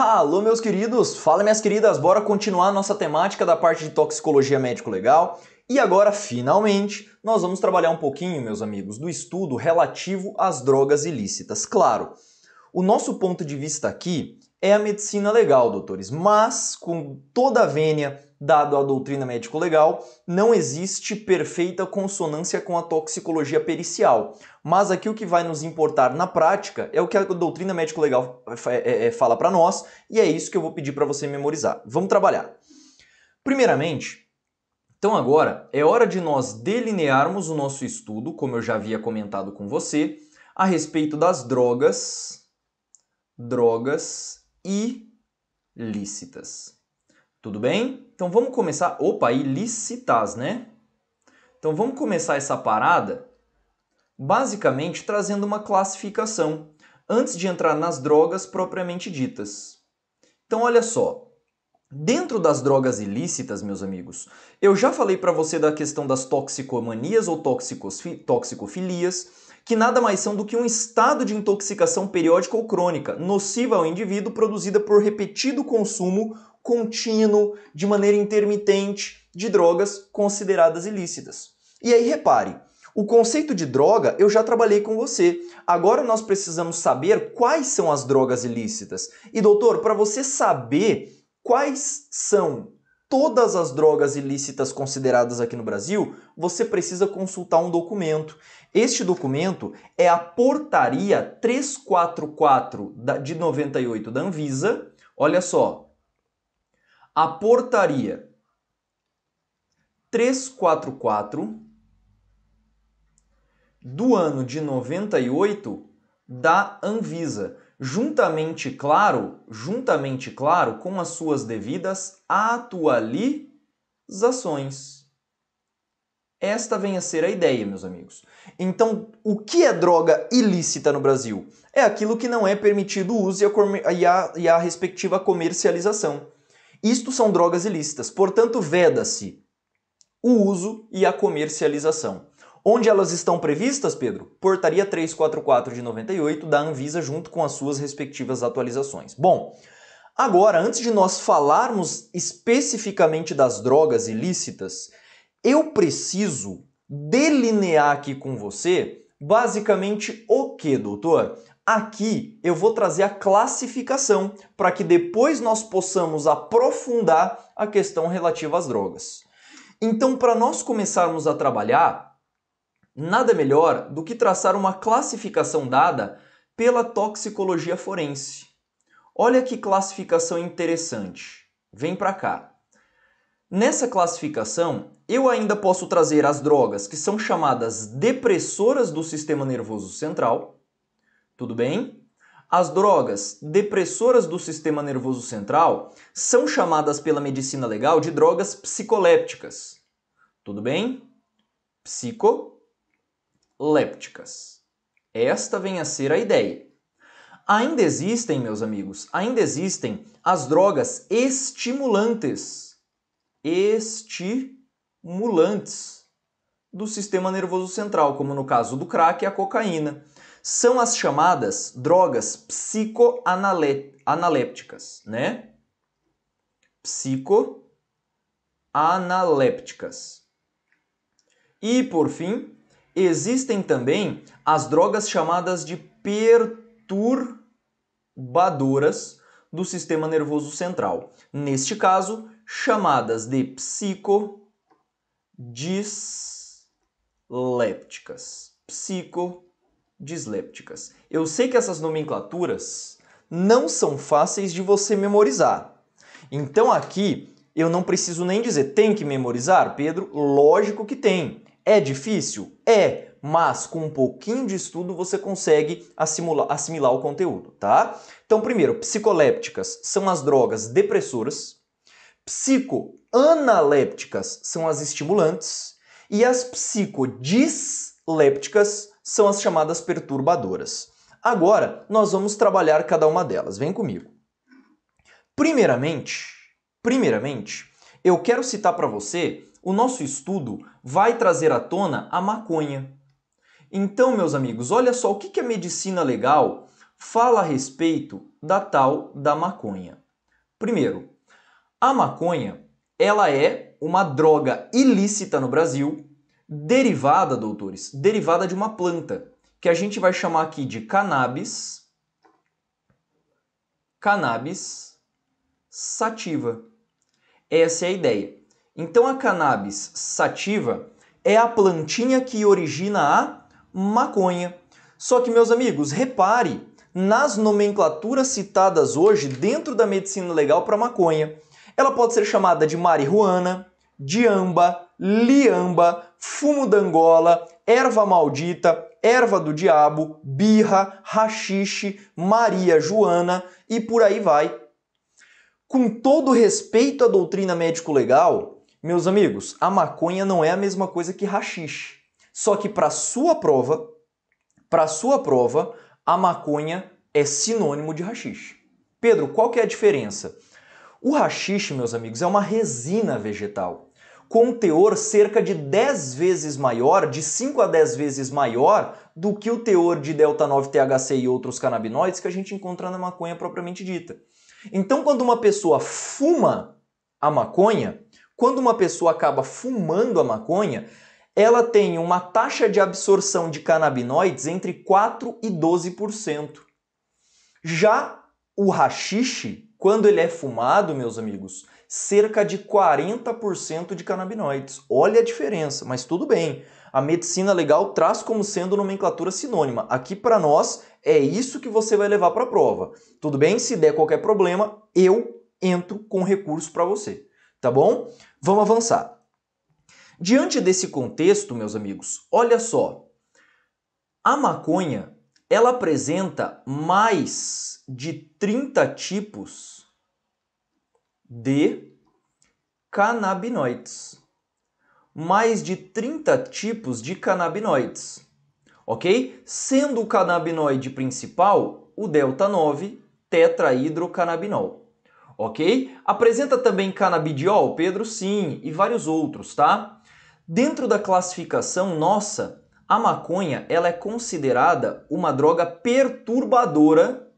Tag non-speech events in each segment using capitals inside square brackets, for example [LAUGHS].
Alô, meus queridos! Fala, minhas queridas! Bora continuar nossa temática da parte de toxicologia médico-legal. E agora, finalmente, nós vamos trabalhar um pouquinho, meus amigos, do estudo relativo às drogas ilícitas. Claro, o nosso ponto de vista aqui é a medicina legal, doutores, mas com toda a vênia, Dado a doutrina médico-legal, não existe perfeita consonância com a toxicologia pericial. Mas aqui o que vai nos importar na prática é o que a doutrina médico-legal é, é, fala para nós, e é isso que eu vou pedir para você memorizar. Vamos trabalhar. Primeiramente, então agora é hora de nós delinearmos o nosso estudo, como eu já havia comentado com você, a respeito das drogas, drogas ilícitas. Tudo bem? Então vamos começar. Opa, ilicitas, né? Então vamos começar essa parada basicamente trazendo uma classificação antes de entrar nas drogas propriamente ditas. Então olha só, Dentro das drogas ilícitas, meus amigos, eu já falei para você da questão das toxicomanias ou toxicofilias, que nada mais são do que um estado de intoxicação periódica ou crônica, nociva ao indivíduo, produzida por repetido consumo contínuo, de maneira intermitente, de drogas consideradas ilícitas. E aí repare, o conceito de droga eu já trabalhei com você. Agora nós precisamos saber quais são as drogas ilícitas. E doutor, para você saber quais são todas as drogas ilícitas consideradas aqui no Brasil, você precisa consultar um documento. Este documento é a portaria 344 de 98 da Anvisa. Olha só, a portaria 344 do ano de 98 da Anvisa, juntamente claro, juntamente claro com as suas devidas atualizações. Esta vem a ser a ideia, meus amigos. Então, o que é droga ilícita no Brasil? É aquilo que não é permitido o uso e a, e a, e a respectiva comercialização. Isto são drogas ilícitas, portanto, veda-se o uso e a comercialização. Onde elas estão previstas, Pedro? Portaria 344 de 98 da Anvisa, junto com as suas respectivas atualizações. Bom, agora, antes de nós falarmos especificamente das drogas ilícitas, eu preciso delinear aqui com você basicamente o que, doutor? Aqui eu vou trazer a classificação para que depois nós possamos aprofundar a questão relativa às drogas. Então, para nós começarmos a trabalhar, nada melhor do que traçar uma classificação dada pela toxicologia forense. Olha que classificação interessante. Vem para cá. Nessa classificação, eu ainda posso trazer as drogas que são chamadas depressoras do sistema nervoso central tudo bem? As drogas depressoras do sistema nervoso central são chamadas pela medicina legal de drogas psicolépticas. Tudo bem? Psicolépticas. Esta vem a ser a ideia. Ainda existem, meus amigos, ainda existem as drogas estimulantes. Estimulantes do sistema nervoso central, como no caso do crack e a cocaína são as chamadas drogas psicoanalépticas, né? Psicoanalépticas. E, por fim, existem também as drogas chamadas de perturbadoras do sistema nervoso central. Neste caso, chamadas de psicodislépticas. Psico dislépticas. Eu sei que essas nomenclaturas não são fáceis de você memorizar. Então aqui eu não preciso nem dizer tem que memorizar, Pedro? Lógico que tem. É difícil? É, mas com um pouquinho de estudo você consegue assimilar, assimilar o conteúdo, tá? Então, primeiro, psicolépticas são as drogas depressoras, psicoanalépticas são as estimulantes e as psicodislépticas são as chamadas perturbadoras. Agora, nós vamos trabalhar cada uma delas. Vem comigo. Primeiramente, primeiramente, eu quero citar para você, o nosso estudo vai trazer à tona a maconha. Então, meus amigos, olha só o que, a medicina legal fala a respeito da tal da maconha. Primeiro, a maconha, ela é uma droga ilícita no Brasil Derivada, doutores, derivada de uma planta, que a gente vai chamar aqui de cannabis, cannabis sativa. Essa é a ideia. Então a cannabis sativa é a plantinha que origina a maconha. Só que, meus amigos, repare nas nomenclaturas citadas hoje dentro da medicina legal para maconha. Ela pode ser chamada de marihuana, diamba, liamba, fumo d'angola, erva maldita, erva do diabo, birra, rachixe, Maria Joana e por aí vai. Com todo respeito à doutrina médico-legal, meus amigos, a maconha não é a mesma coisa que rachixe. Só que para sua prova, para sua prova, a maconha é sinônimo de rachixe. Pedro, qual que é a diferença? O rachixe, meus amigos, é uma resina vegetal com um teor cerca de 10 vezes maior, de 5 a 10 vezes maior do que o teor de delta 9 THC e outros canabinoides que a gente encontra na maconha propriamente dita. Então, quando uma pessoa fuma a maconha, quando uma pessoa acaba fumando a maconha, ela tem uma taxa de absorção de canabinoides entre 4 e 12%. Já o rachixe, quando ele é fumado, meus amigos, cerca de 40% de canabinoides. Olha a diferença, mas tudo bem. A medicina legal traz como sendo nomenclatura sinônima. Aqui para nós é isso que você vai levar para a prova. Tudo bem? Se der qualquer problema, eu entro com recurso para você. Tá bom? Vamos avançar. Diante desse contexto, meus amigos, olha só. A maconha, ela apresenta mais de 30 tipos de canabinoides. Mais de 30 tipos de canabinoides, ok? Sendo o canabinoide principal o delta 9 tetrahidrocannabinol ok? Apresenta também canabidiol, Pedro? Sim, e vários outros, tá? Dentro da classificação nossa, a maconha ela é considerada uma droga perturbadora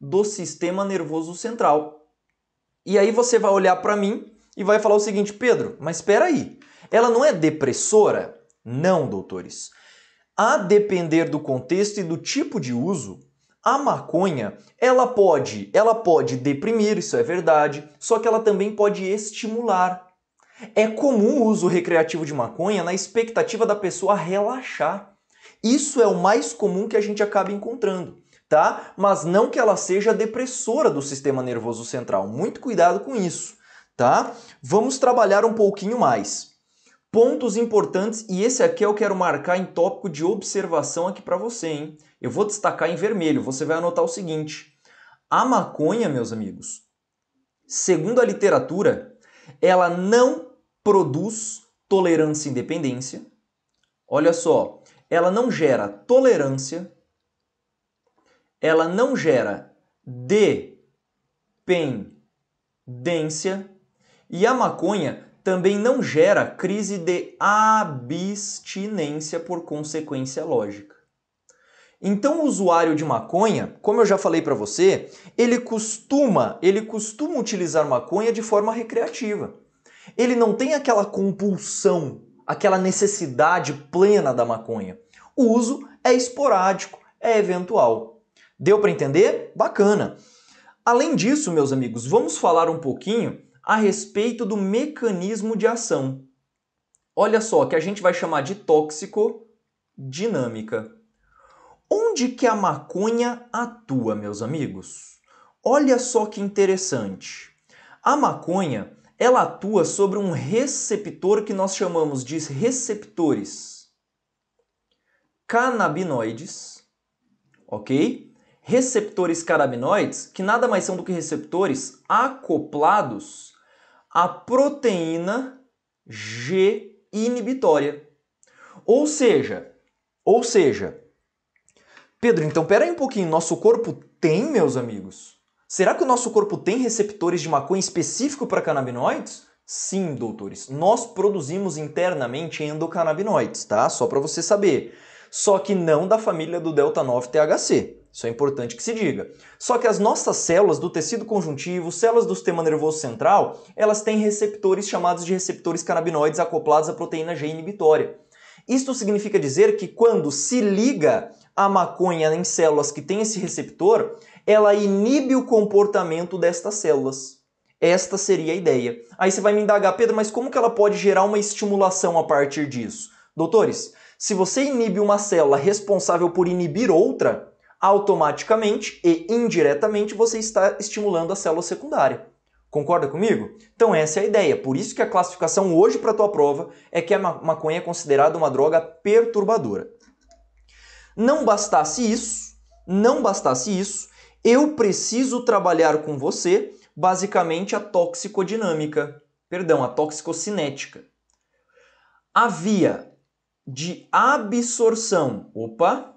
do sistema nervoso central. E aí você vai olhar para mim e vai falar o seguinte, Pedro, mas espera aí, ela não é depressora? Não, doutores. A depender do contexto e do tipo de uso, a maconha, ela pode, ela pode deprimir, isso é verdade, só que ela também pode estimular. É comum o uso recreativo de maconha na expectativa da pessoa relaxar. Isso é o mais comum que a gente acaba encontrando tá? Mas não que ela seja depressora do sistema nervoso central. Muito cuidado com isso, tá? Vamos trabalhar um pouquinho mais. Pontos importantes, e esse aqui eu quero marcar em tópico de observação aqui para você, hein? Eu vou destacar em vermelho, você vai anotar o seguinte. A maconha, meus amigos, segundo a literatura, ela não produz tolerância e independência. Olha só, ela não gera tolerância, ela não gera dependência e a maconha também não gera crise de abstinência por consequência lógica. Então, o usuário de maconha, como eu já falei para você, ele costuma, ele costuma utilizar maconha de forma recreativa. Ele não tem aquela compulsão, aquela necessidade plena da maconha. O uso é esporádico, é eventual. Deu para entender? Bacana! Além disso, meus amigos, vamos falar um pouquinho a respeito do mecanismo de ação. Olha só, que a gente vai chamar de tóxico dinâmica. Onde que a maconha atua, meus amigos? Olha só que interessante. A maconha, ela atua sobre um receptor que nós chamamos de receptores canabinoides, ok? receptores carabinoides, que nada mais são do que receptores acoplados à proteína G inibitória. Ou seja, ou seja, Pedro, então aí um pouquinho, nosso corpo tem, meus amigos? Será que o nosso corpo tem receptores de maconha específico para canabinoides? Sim, doutores, nós produzimos internamente endocannabinoides, tá? Só para você saber. Só que não da família do delta 9 THC. Isso é importante que se diga. Só que as nossas células do tecido conjuntivo, células do sistema nervoso central, elas têm receptores chamados de receptores canabinoides acoplados à proteína G inibitória. Isto significa dizer que quando se liga a maconha em células que têm esse receptor, ela inibe o comportamento destas células. Esta seria a ideia. Aí você vai me indagar, Pedro, mas como que ela pode gerar uma estimulação a partir disso? Doutores, se você inibe uma célula responsável por inibir outra, automaticamente e indiretamente você está estimulando a célula secundária. Concorda comigo? Então essa é a ideia. Por isso que a classificação hoje para a tua prova é que a maconha é considerada uma droga perturbadora. Não bastasse isso, não bastasse isso, eu preciso trabalhar com você basicamente a toxicodinâmica, perdão, a toxicocinética. A via de absorção, opa,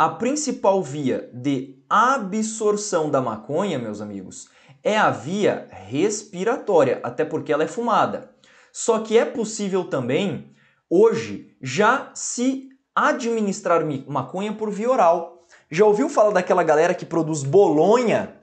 a principal via de absorção da maconha, meus amigos, é a via respiratória, até porque ela é fumada. Só que é possível também, hoje, já se administrar maconha por via oral. Já ouviu falar daquela galera que produz bolonha?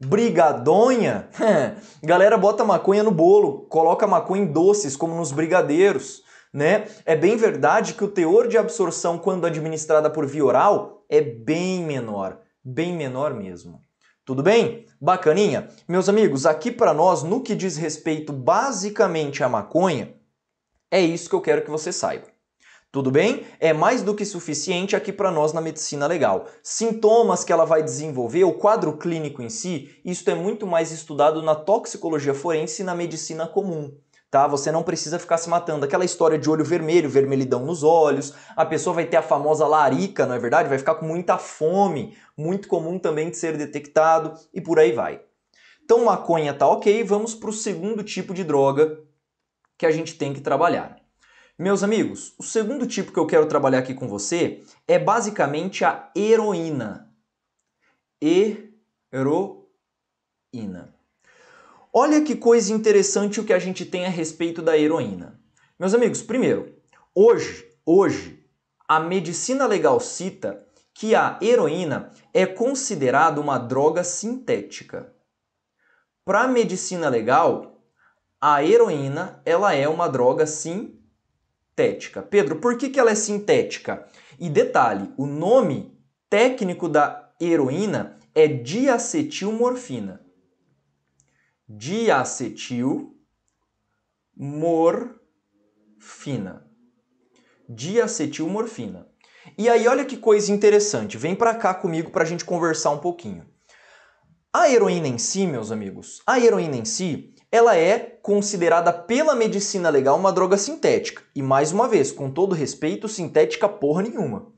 Brigadonha? [LAUGHS] galera bota maconha no bolo, coloca maconha em doces, como nos brigadeiros né? É bem verdade que o teor de absorção quando administrada por via oral é bem menor, bem menor mesmo. Tudo bem? Bacaninha? Meus amigos, aqui para nós, no que diz respeito basicamente à maconha, é isso que eu quero que você saiba. Tudo bem? É mais do que suficiente aqui para nós na medicina legal. Sintomas que ela vai desenvolver, o quadro clínico em si, isso é muito mais estudado na toxicologia forense e na medicina comum tá? Você não precisa ficar se matando. Aquela história de olho vermelho, vermelhidão nos olhos, a pessoa vai ter a famosa larica, não é verdade? Vai ficar com muita fome, muito comum também de ser detectado e por aí vai. Então, maconha tá ok, vamos para o segundo tipo de droga que a gente tem que trabalhar. Meus amigos, o segundo tipo que eu quero trabalhar aqui com você é basicamente a heroína. Heroína. Olha que coisa interessante o que a gente tem a respeito da heroína. Meus amigos, primeiro, hoje, hoje, a medicina legal cita que a heroína é considerada uma droga sintética. Para a medicina legal, a heroína ela é uma droga sintética. Pedro, por que, que ela é sintética? E detalhe, o nome técnico da heroína é diacetilmorfina diacetil morfina. Diacetilmorfina. E aí olha que coisa interessante, vem para cá comigo para a gente conversar um pouquinho. A heroína em si, meus amigos, a heroína em si, ela é considerada pela medicina legal uma droga sintética. E mais uma vez, com todo respeito, sintética porra nenhuma.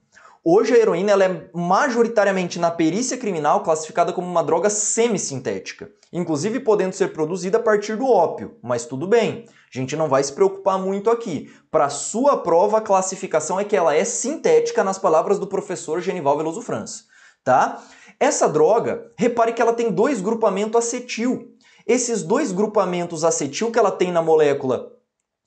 Hoje a heroína ela é majoritariamente na perícia criminal classificada como uma droga semissintética, inclusive podendo ser produzida a partir do ópio, mas tudo bem. A gente não vai se preocupar muito aqui. Para sua prova, a classificação é que ela é sintética nas palavras do professor Genival Veloso França, tá? Essa droga, repare que ela tem dois grupamentos acetil. Esses dois grupamentos acetil que ela tem na molécula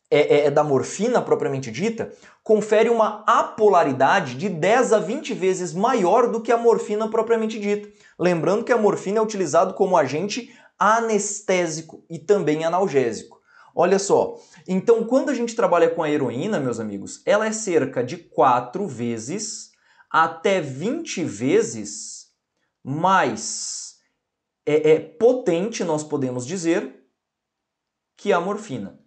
é, é, é, da morfina propriamente dita, confere uma apolaridade de 10 a 20 vezes maior do que a morfina propriamente dita. Lembrando que a morfina é utilizado como agente anestésico e também analgésico. Olha só, então quando a gente trabalha com a heroína, meus amigos, ela é cerca de 4 vezes até 20 vezes mais é, é potente, nós podemos dizer, que a morfina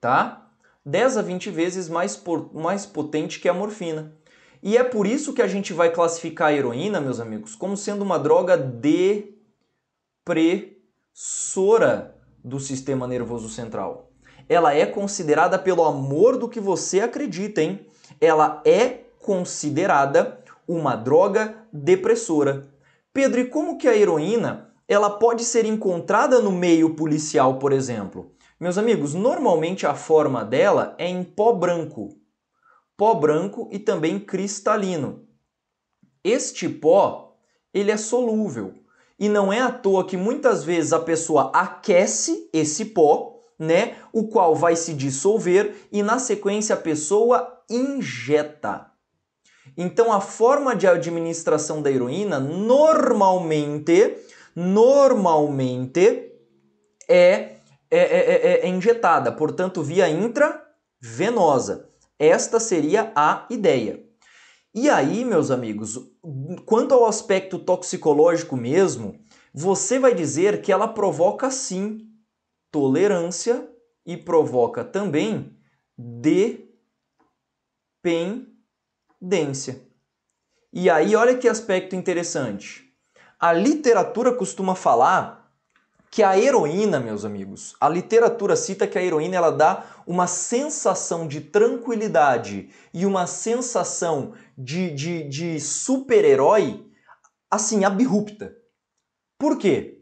tá? 10 a 20 vezes mais, por, mais potente que a morfina. E é por isso que a gente vai classificar a heroína, meus amigos, como sendo uma droga depressora do sistema nervoso central. Ela é considerada, pelo amor do que você acredita, hein? Ela é considerada uma droga depressora. Pedro, e como que a heroína ela pode ser encontrada no meio policial, por exemplo? Meus amigos, normalmente a forma dela é em pó branco. Pó branco e também cristalino. Este pó, ele é solúvel. E não é à toa que muitas vezes a pessoa aquece esse pó, né, o qual vai se dissolver e na sequência a pessoa injeta. Então a forma de administração da heroína normalmente, normalmente é é é, é, é, é injetada, portanto, via intravenosa. Esta seria a ideia. E aí, meus amigos, quanto ao aspecto toxicológico mesmo, você vai dizer que ela provoca sim tolerância e provoca também dependência. E aí, olha que aspecto interessante. A literatura costuma falar que a heroína, meus amigos, a literatura cita que a heroína ela dá uma sensação de tranquilidade e uma sensação de, de, de super-herói assim, abrupta. Por quê?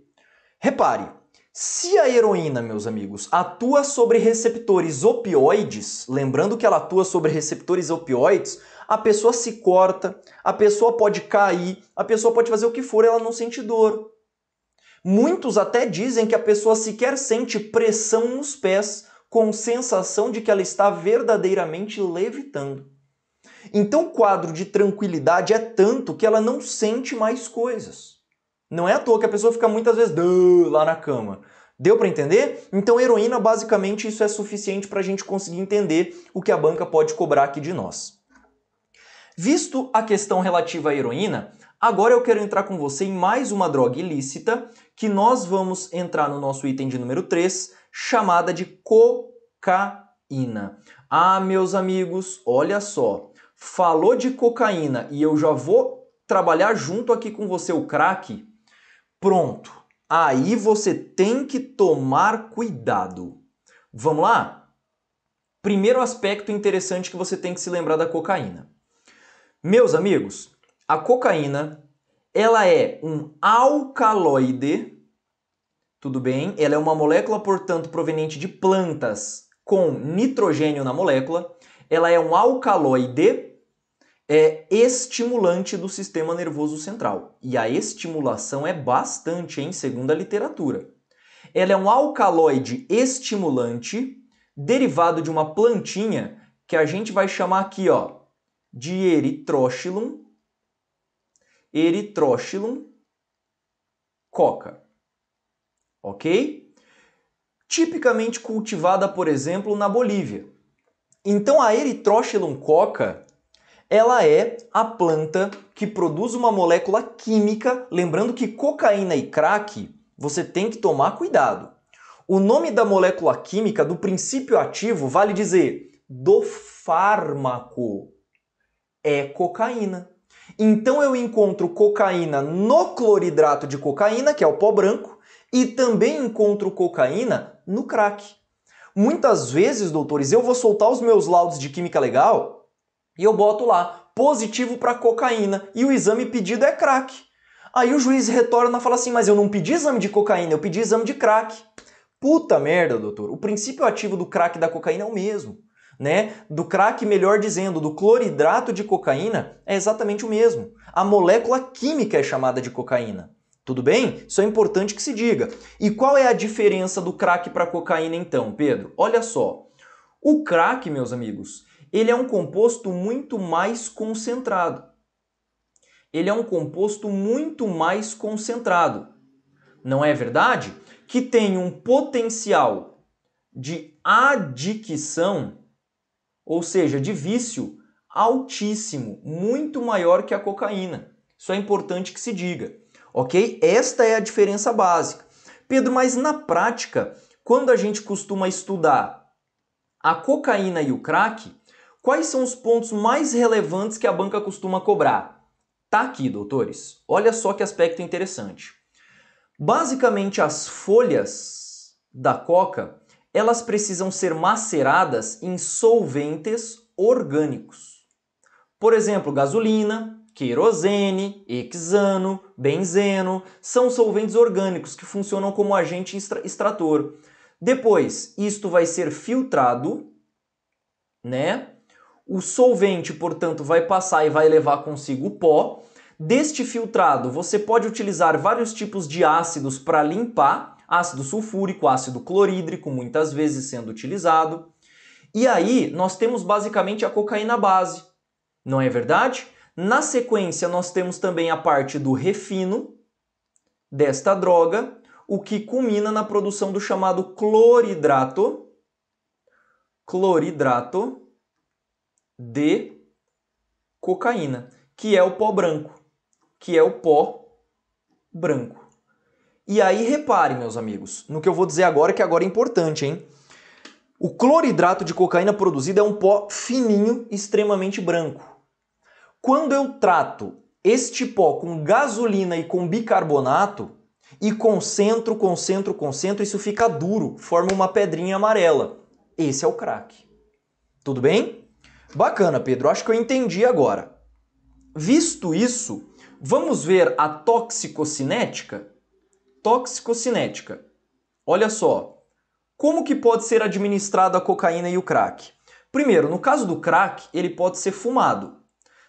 Repare, se a heroína, meus amigos, atua sobre receptores opioides, lembrando que ela atua sobre receptores opioides, a pessoa se corta, a pessoa pode cair, a pessoa pode fazer o que for, ela não sente dor. Muitos até dizem que a pessoa sequer sente pressão nos pés, com sensação de que ela está verdadeiramente levitando. Então o quadro de tranquilidade é tanto que ela não sente mais coisas. Não é à toa que a pessoa fica muitas vezes lá na cama. Deu para entender? Então, heroína, basicamente, isso é suficiente para a gente conseguir entender o que a banca pode cobrar aqui de nós. Visto a questão relativa à heroína, agora eu quero entrar com você em mais uma droga ilícita que nós vamos entrar no nosso item de número 3, chamada de cocaína. Ah, meus amigos, olha só. Falou de cocaína e eu já vou trabalhar junto aqui com você o crack. Pronto. Aí você tem que tomar cuidado. Vamos lá? Primeiro aspecto interessante que você tem que se lembrar da cocaína. Meus amigos, a cocaína ela é um alcaloide, tudo bem? Ela é uma molécula, portanto, proveniente de plantas com nitrogênio na molécula. Ela é um alcaloide é estimulante do sistema nervoso central. E a estimulação é bastante, hein, segundo a literatura. Ela é um alcaloide estimulante derivado de uma plantinha que a gente vai chamar aqui, ó, de eritróxilum Erythrochilum coca. Ok? Tipicamente cultivada, por exemplo, na Bolívia. Então a Erythrochilum coca ela é a planta que produz uma molécula química, lembrando que cocaína e crack você tem que tomar cuidado. O nome da molécula química do princípio ativo vale dizer do fármaco é cocaína. Então eu encontro cocaína no cloridrato de cocaína, que é o pó branco, e também encontro cocaína no crack. Muitas vezes, doutores, eu vou soltar os meus laudos de química legal e eu boto lá positivo para cocaína e o exame pedido é crack. Aí o juiz retorna e fala assim: "Mas eu não pedi exame de cocaína, eu pedi exame de crack". Puta merda, doutor. O princípio ativo do crack e da cocaína é o mesmo né, do crack, melhor dizendo, do cloridrato de cocaína, é exatamente o mesmo. A molécula química é chamada de cocaína. Tudo bem? Isso é importante que se diga. E qual é a diferença do crack para cocaína então, Pedro? Olha só. O crack, meus amigos, ele é um composto muito mais concentrado. Ele é um composto muito mais concentrado. Não é verdade? Que tem um potencial de adicção ou seja, de vício altíssimo, muito maior que a cocaína. Isso é importante que se diga, ok? Esta é a diferença básica. Pedro, mas na prática, quando a gente costuma estudar a cocaína e o crack, quais são os pontos mais relevantes que a banca costuma cobrar? Tá aqui, doutores. Olha só que aspecto interessante. Basicamente, as folhas da coca elas precisam ser maceradas em solventes orgânicos. Por exemplo, gasolina, querosene, hexano, benzeno são solventes orgânicos que funcionam como agente extrator. Depois, isto vai ser filtrado, né? O solvente, portanto, vai passar e vai levar consigo o pó. Deste filtrado, você pode utilizar vários tipos de ácidos para limpar ácido sulfúrico, ácido clorídrico, muitas vezes sendo utilizado. E aí nós temos basicamente a cocaína base, não é verdade? Na sequência, nós temos também a parte do refino desta droga, o que culmina na produção do chamado cloridrato, cloridrato de cocaína, que é o pó branco, que é o pó branco. E aí reparem, meus amigos, no que eu vou dizer agora, que agora é importante, hein? O cloridrato de cocaína produzido é um pó fininho, extremamente branco. Quando eu trato este pó com gasolina e com bicarbonato e concentro, concentro, concentro, isso fica duro, forma uma pedrinha amarela. Esse é o crack. Tudo bem? Bacana, Pedro, acho que eu entendi agora. Visto isso, vamos ver a toxicocinética? cinética. Olha só, como que pode ser administrado a cocaína e o crack? Primeiro, no caso do crack, ele pode ser fumado.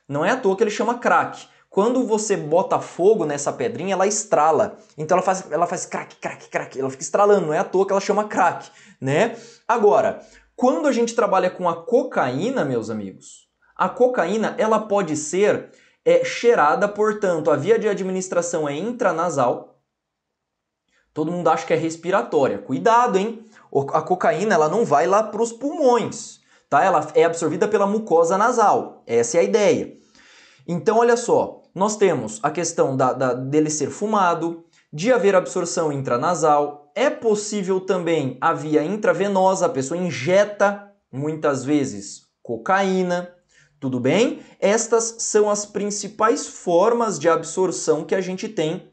Não é à toa que ele chama crack. Quando você bota fogo nessa pedrinha, ela estrala. Então ela faz, ela faz crack, crack, crack. Ela fica estralando, não é à toa que ela chama crack, né? Agora, quando a gente trabalha com a cocaína, meus amigos, a cocaína ela pode ser é, cheirada, portanto, a via de administração é intranasal, Todo mundo acha que é respiratória. Cuidado, hein? A cocaína ela não vai lá para os pulmões, tá? Ela é absorvida pela mucosa nasal. Essa é a ideia. Então, olha só, nós temos a questão da, da, dele ser fumado, de haver absorção intranasal. É possível também a via intravenosa, a pessoa injeta muitas vezes cocaína. Tudo bem? Estas são as principais formas de absorção que a gente tem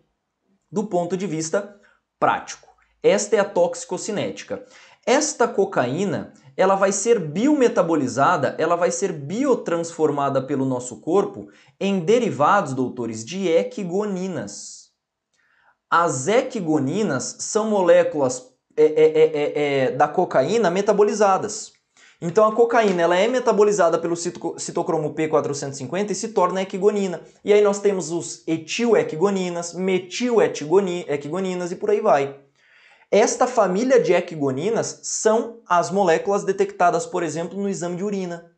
do ponto de vista prático. Esta é a toxicocinética. Esta cocaína, ela vai ser biometabolizada, ela vai ser biotransformada pelo nosso corpo em derivados, doutores, de equigoninas. As equigoninas são moléculas é, é, é, é, é da cocaína metabolizadas. Então a cocaína ela é metabolizada pelo citocromo P450 e se torna equigonina. E aí nós temos os metil metilequigoninas e por aí vai. Esta família de equigoninas são as moléculas detectadas, por exemplo, no exame de urina.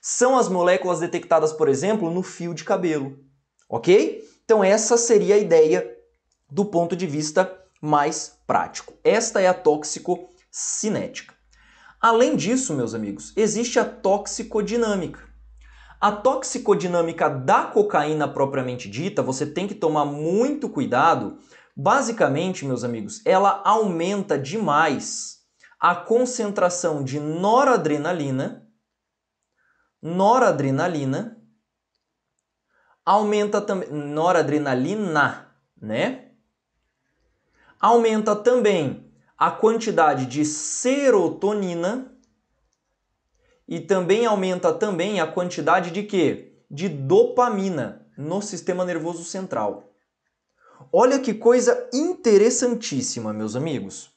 São as moléculas detectadas, por exemplo, no fio de cabelo. Ok? Então essa seria a ideia do ponto de vista mais prático. Esta é a toxicocinética. Além disso, meus amigos, existe a toxicodinâmica. A toxicodinâmica da cocaína propriamente dita, você tem que tomar muito cuidado. Basicamente, meus amigos, ela aumenta demais a concentração de noradrenalina, noradrenalina, aumenta também noradrenalina, né? Aumenta também a quantidade de serotonina e também aumenta também a quantidade de quê? De dopamina no sistema nervoso central. Olha que coisa interessantíssima, meus amigos.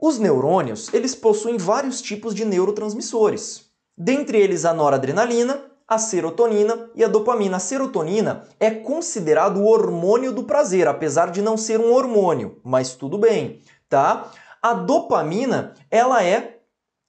Os neurônios, eles possuem vários tipos de neurotransmissores. Dentre eles a noradrenalina, a serotonina e a dopamina. A serotonina é considerado o hormônio do prazer, apesar de não ser um hormônio, mas tudo bem tá? A dopamina, ela é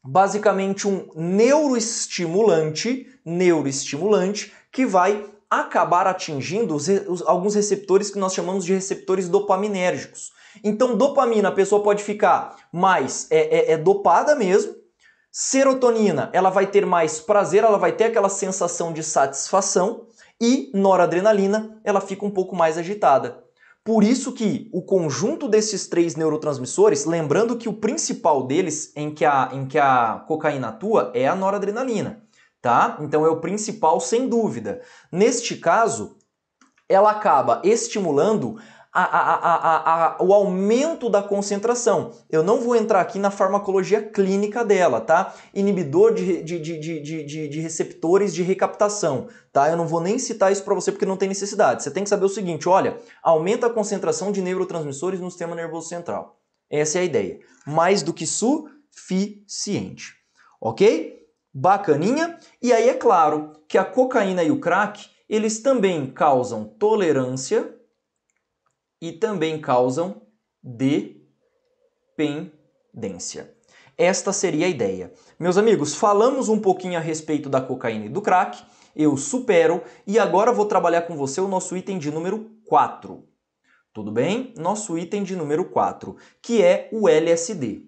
basicamente um neuroestimulante, neuroestimulante que vai acabar atingindo os, os, alguns receptores que nós chamamos de receptores dopaminérgicos. Então, dopamina, a pessoa pode ficar mais é, é, é dopada mesmo. Serotonina, ela vai ter mais prazer, ela vai ter aquela sensação de satisfação. E noradrenalina, ela fica um pouco mais agitada. Por isso que o conjunto desses três neurotransmissores, lembrando que o principal deles em que a, em que a cocaína atua é a noradrenalina, tá? Então é o principal sem dúvida. Neste caso, ela acaba estimulando a, a, o aumento da concentração. Eu não vou entrar aqui na farmacologia clínica dela, tá? Inibidor de, de, de, de receptores de recaptação, tá? Eu não vou nem citar isso para você porque não tem necessidade. Você tem que saber o seguinte, olha, aumenta a concentração de neurotransmissores no sistema nervoso central. Essa é a ideia. Mais do que suficiente, ok? Bacaninha. E aí é claro que a cocaína e o crack, eles também causam tolerância e também causam dependência. Esta seria a ideia. Meus amigos, falamos um pouquinho a respeito da cocaína e do crack, eu supero e agora vou trabalhar com você o nosso item de número 4. Tudo bem? Nosso item de número 4, que é o LSD.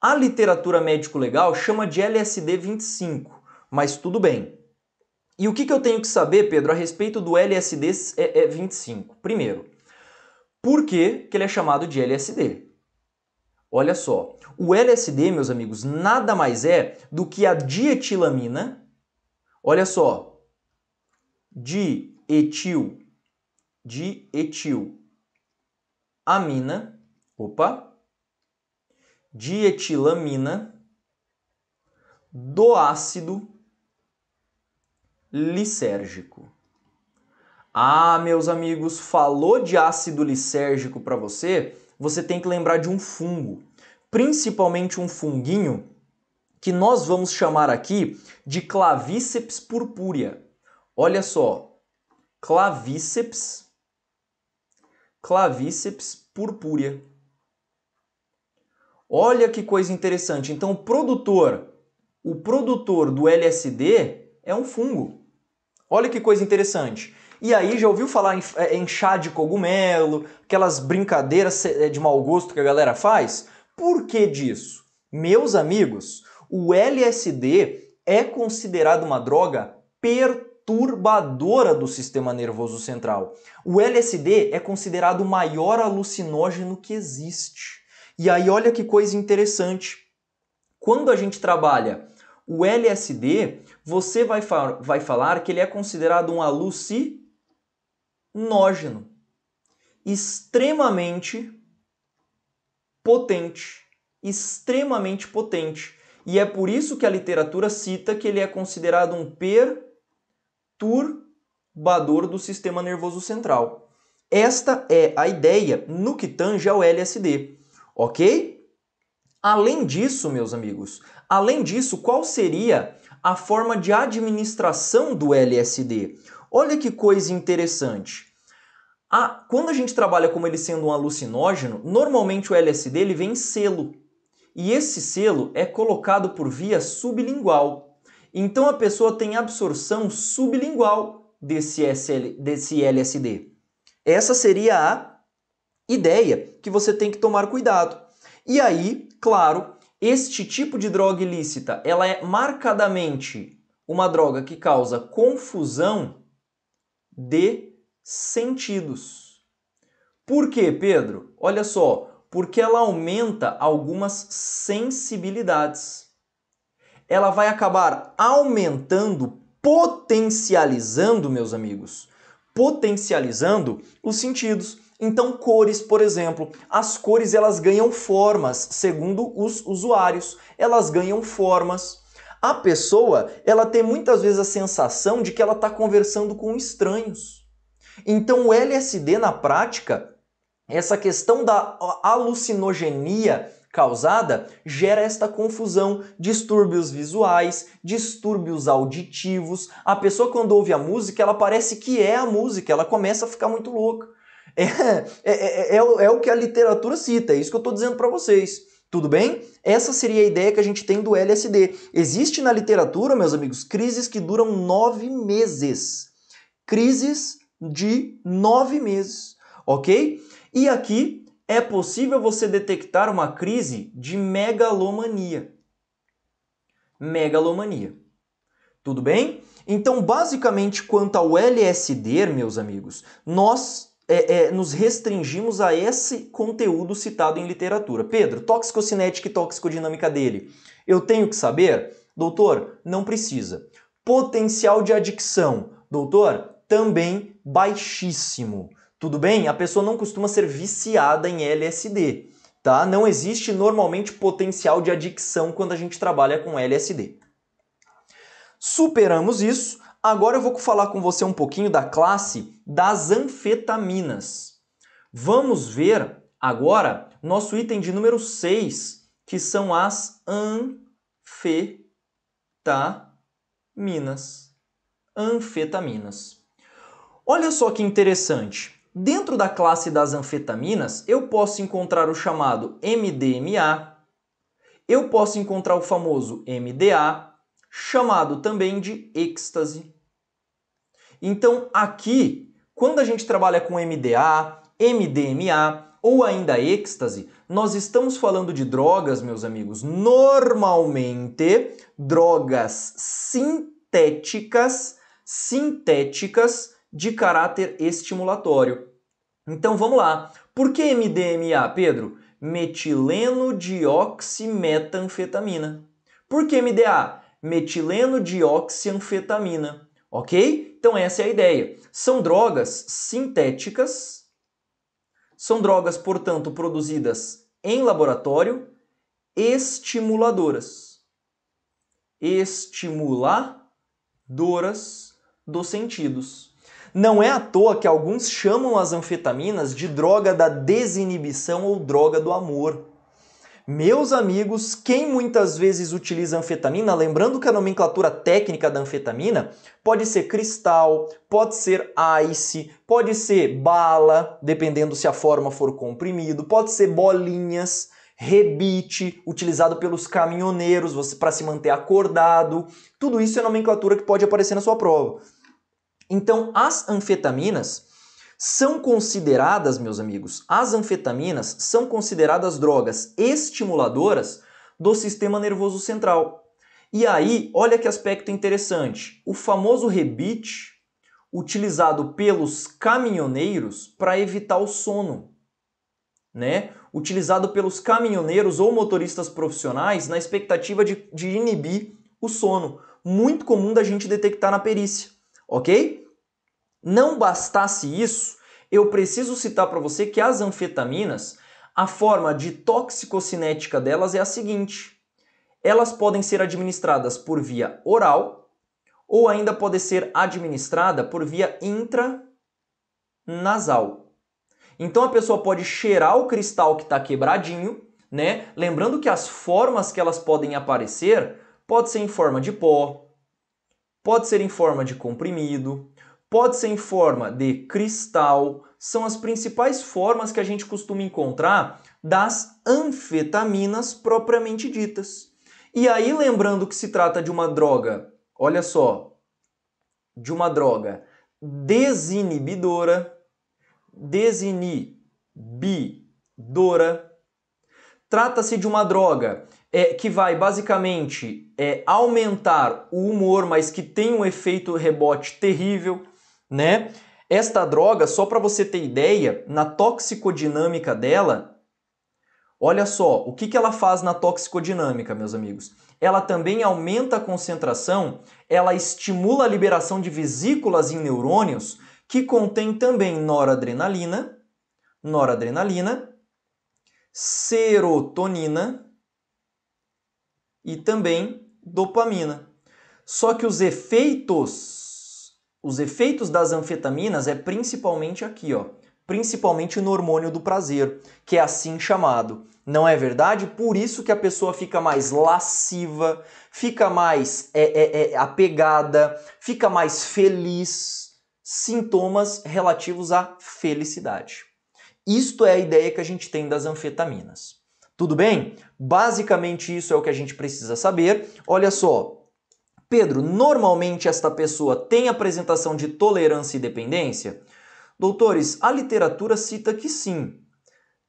A literatura médico-legal chama de LSD 25, mas tudo bem. E o que, que eu tenho que saber, Pedro, a respeito do LSD 25? É, é Primeiro, por que, que ele é chamado de LSD? Olha só, o LSD, meus amigos, nada mais é do que a dietilamina. Olha só, dietil, dietil, amina, opa, dietilamina do ácido lisérgico. Ah, meus amigos, falou de ácido lisérgico para você? Você tem que lembrar de um fungo, principalmente um funguinho que nós vamos chamar aqui de clavíceps purpúrea. Olha só, clavíceps clavíceps purpúrea. Olha que coisa interessante. Então o produtor, o produtor do LSD é um fungo. Olha que coisa interessante. E aí já ouviu falar em, é, em chá de cogumelo, aquelas brincadeiras é, de mau gosto que a galera faz? Por que disso? Meus amigos, o LSD é considerado uma droga perturbadora do sistema nervoso central. O LSD é considerado o maior alucinógeno que existe. E aí olha que coisa interessante. Quando a gente trabalha o LSD, você vai, fa vai falar que ele é considerado um alucinógeno nógeno, extremamente potente, extremamente potente. E é por isso que a literatura cita que ele é considerado um perturbador do sistema nervoso central. Esta é a ideia no que tange ao LSD, ok? Além disso, meus amigos, além disso, qual seria a forma de administração do LSD? Olha que coisa interessante. quando a gente trabalha como ele sendo um alucinógeno, normalmente o LSD ele vem em selo. E esse selo é colocado por via sublingual. Então a pessoa tem absorção sublingual desse, SL, desse LSD. Essa seria a ideia que você tem que tomar cuidado. E aí, claro, este tipo de droga ilícita, ela é marcadamente uma droga que causa confusão de sentidos. Por quê, Pedro? Olha só, porque ela aumenta algumas sensibilidades. Ela vai acabar aumentando, potencializando, meus amigos, potencializando os sentidos. Então, cores, por exemplo, as cores elas ganham formas, segundo os usuários, elas ganham formas a pessoa ela tem muitas vezes a sensação de que ela está conversando com estranhos. Então o LSD na prática, essa questão da alucinogenia causada gera esta confusão, distúrbios visuais, distúrbios auditivos. A pessoa quando ouve a música, ela parece que é a música, ela começa a ficar muito louca. É, é, é, é, é o que a literatura cita, é isso que eu estou dizendo para vocês. Tudo bem? Essa seria a ideia que a gente tem do LSD. Existe na literatura, meus amigos, crises que duram nove meses. Crises de nove meses, ok? E aqui é possível você detectar uma crise de megalomania. Megalomania. Tudo bem? Então, basicamente, quanto ao LSD, meus amigos, nós é, é, nos restringimos a esse conteúdo citado em literatura. Pedro, toxicocinética e toxicodinâmica dele. Eu tenho que saber? Doutor, não precisa. Potencial de adicção. Doutor, também baixíssimo. Tudo bem? A pessoa não costuma ser viciada em LSD, tá? Não existe normalmente potencial de adicção quando a gente trabalha com LSD. Superamos isso, Agora eu vou falar com você um pouquinho da classe das anfetaminas. Vamos ver agora nosso item de número 6, que são as anfetaminas. Anfetaminas. Olha só que interessante. Dentro da classe das anfetaminas, eu posso encontrar o chamado MDMA, eu posso encontrar o famoso MDA, chamado também de êxtase então, aqui, quando a gente trabalha com MDA, MDMA ou ainda êxtase, nós estamos falando de drogas, meus amigos, normalmente drogas sintéticas, sintéticas de caráter estimulatório. Então vamos lá. Por que MDMA, Pedro? Metileno dioximetanfetamina. Por que MDA? Metileno dioxianfetamina ok? Então essa é a ideia. São drogas sintéticas, são drogas, portanto, produzidas em laboratório, estimuladoras. Estimuladoras dos sentidos. Não é à toa que alguns chamam as anfetaminas de droga da desinibição ou droga do amor. Meus amigos, quem muitas vezes utiliza anfetamina, lembrando que a nomenclatura técnica da anfetamina pode ser cristal, pode ser ice, pode ser bala, dependendo se a forma for comprimido, pode ser bolinhas, rebite, utilizado pelos caminhoneiros para se manter acordado. Tudo isso é nomenclatura que pode aparecer na sua prova. Então, as anfetaminas são consideradas, meus amigos, as anfetaminas são consideradas drogas estimuladoras do sistema nervoso central. E aí, olha que aspecto interessante. O famoso rebite, utilizado pelos caminhoneiros para evitar o sono, né? Utilizado pelos caminhoneiros ou motoristas profissionais na expectativa de, de inibir o sono. Muito comum da gente detectar na perícia, ok? Não bastasse isso, eu preciso citar para você que as anfetaminas, a forma de toxicocinética delas é a seguinte: elas podem ser administradas por via oral ou ainda pode ser administrada por via intranasal. Então a pessoa pode cheirar o cristal que está quebradinho, né? Lembrando que as formas que elas podem aparecer pode ser em forma de pó, pode ser em forma de comprimido, Pode ser em forma de cristal, são as principais formas que a gente costuma encontrar das anfetaminas propriamente ditas. E aí, lembrando que se trata de uma droga, olha só, de uma droga desinibidora, desinibidora. Trata-se de uma droga é, que vai basicamente é, aumentar o humor, mas que tem um efeito rebote terrível né? Esta droga, só para você ter ideia, na toxicodinâmica dela, olha só, o que, que ela faz na toxicodinâmica, meus amigos? Ela também aumenta a concentração, ela estimula a liberação de vesículas em neurônios que contém também noradrenalina, noradrenalina, serotonina e também dopamina. Só que os efeitos os efeitos das anfetaminas é principalmente aqui, ó, principalmente no hormônio do prazer, que é assim chamado. Não é verdade? Por isso que a pessoa fica mais lasciva, fica mais é, é, é, apegada, fica mais feliz. Sintomas relativos à felicidade. Isto é a ideia que a gente tem das anfetaminas. Tudo bem? Basicamente, isso é o que a gente precisa saber. Olha só, Pedro, normalmente esta pessoa tem apresentação de tolerância e dependência? Doutores, a literatura cita que sim.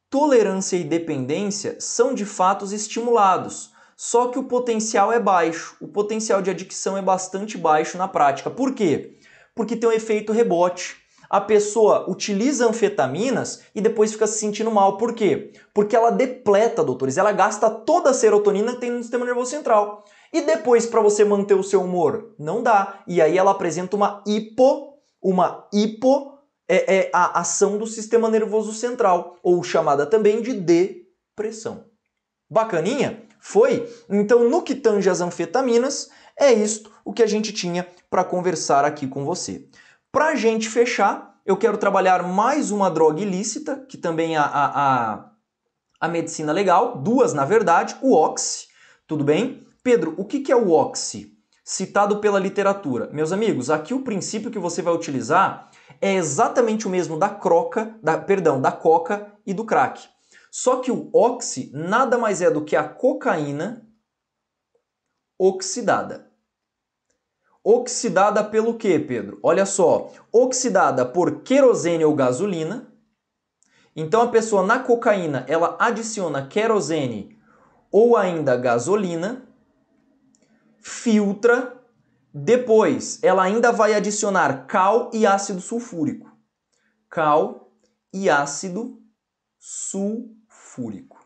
Tolerância e dependência são de fato estimulados, só que o potencial é baixo. O potencial de adicção é bastante baixo na prática. Por quê? Porque tem um efeito rebote a pessoa utiliza anfetaminas e depois fica se sentindo mal. Por quê? Porque ela depleta, doutores, ela gasta toda a serotonina que tem no sistema nervoso central. E depois, para você manter o seu humor? Não dá. E aí ela apresenta uma hipo, uma hipo é, é a ação do sistema nervoso central, ou chamada também de depressão. Bacaninha? Foi? Então, no que tange as anfetaminas, é isto o que a gente tinha para conversar aqui com você. Para a gente fechar, eu quero trabalhar mais uma droga ilícita, que também é a, a, a, a medicina legal, duas na verdade, o oxi, tudo bem? Pedro, o que, que é o oxi? Citado pela literatura. Meus amigos, aqui o princípio que você vai utilizar é exatamente o mesmo da croca, da, perdão, da coca e do crack. Só que o oxi nada mais é do que a cocaína oxidada. Oxidada pelo que Pedro? Olha só, oxidada por querosene ou gasolina. Então a pessoa na cocaína, ela adiciona querosene ou ainda gasolina, filtra, depois ela ainda vai adicionar cal e ácido sulfúrico. Cal e ácido sulfúrico.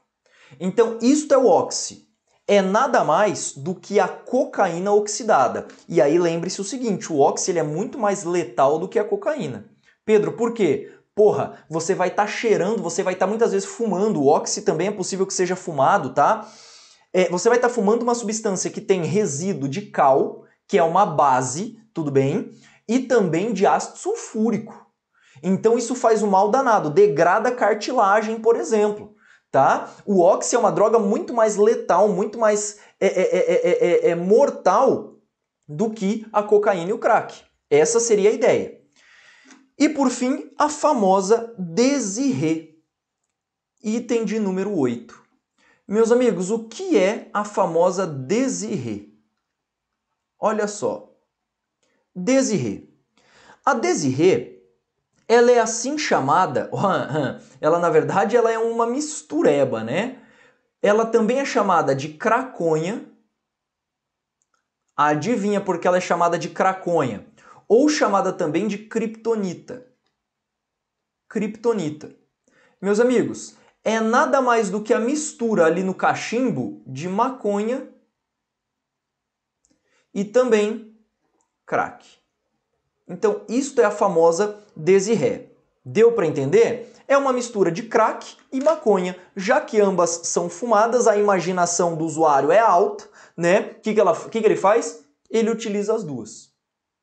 Então isto é o oxi é nada mais do que a cocaína oxidada. E aí lembre-se o seguinte, o óxido ele é muito mais letal do que a cocaína. Pedro, por quê? Porra, você vai estar tá cheirando, você vai estar tá muitas vezes fumando. O óxido também é possível que seja fumado, tá? É, você vai estar tá fumando uma substância que tem resíduo de cal, que é uma base, tudo bem, e também de ácido sulfúrico. Então isso faz um mal danado, degrada a cartilagem, por exemplo tá? O oxi é uma droga muito mais letal, muito mais é é é, é, é, é, mortal do que a cocaína e o crack. Essa seria a ideia. E por fim, a famosa desirré, item de número 8. Meus amigos, o que é a famosa desirré? Olha só. Desirré. A Desirê ela é assim chamada, [LAUGHS] ela na verdade ela é uma mistureba, né? Ela também é chamada de craconha. Adivinha porque ela é chamada de craconha, ou chamada também de criptonita. Criptonita. Meus amigos, é nada mais do que a mistura ali no cachimbo de maconha e também crack. Então, isto é a famosa desirré. Deu para entender? É uma mistura de crack e maconha. Já que ambas são fumadas, a imaginação do usuário é alta, né? O que, que, ela, que, que ele faz? Ele utiliza as duas.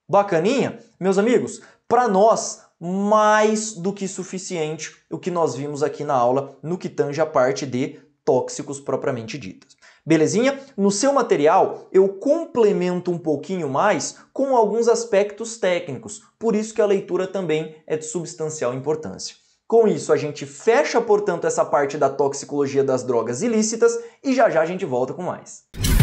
Bacaninha? Meus amigos, para nós, mais do que suficiente o que nós vimos aqui na aula no que tange a parte de tóxicos propriamente ditas. Belezinha? No seu material, eu complemento um pouquinho mais com alguns aspectos técnicos, por isso que a leitura também é de substancial importância. Com isso, a gente fecha, portanto, essa parte da toxicologia das drogas ilícitas e já já a gente volta com mais.